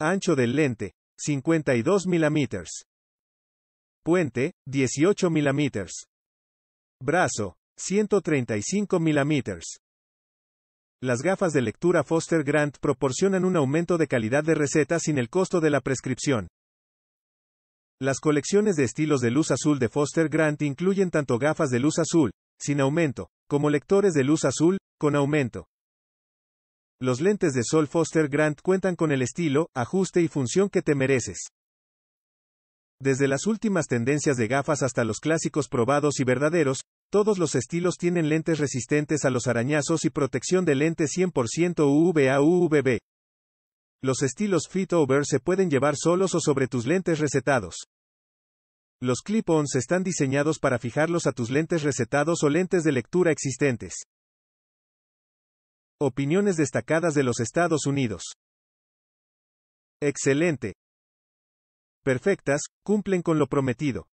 Ancho del lente, 52 mm. Puente, 18 mm. Brazo, 135 mm. Las gafas de lectura Foster Grant proporcionan un aumento de calidad de receta sin el costo de la prescripción. Las colecciones de estilos de luz azul de Foster Grant incluyen tanto gafas de luz azul, sin aumento, como lectores de luz azul, con aumento. Los lentes de sol Foster Grant cuentan con el estilo, ajuste y función que te mereces. Desde las últimas tendencias de gafas hasta los clásicos probados y verdaderos, todos los estilos tienen lentes resistentes a los arañazos y protección de lente 100% UVA-UVB. Los estilos fit-over se pueden llevar solos o sobre tus lentes recetados. Los clip-ons están diseñados para fijarlos a tus lentes recetados o lentes de lectura existentes. Opiniones destacadas de los Estados Unidos. Excelente. Perfectas, cumplen con lo prometido.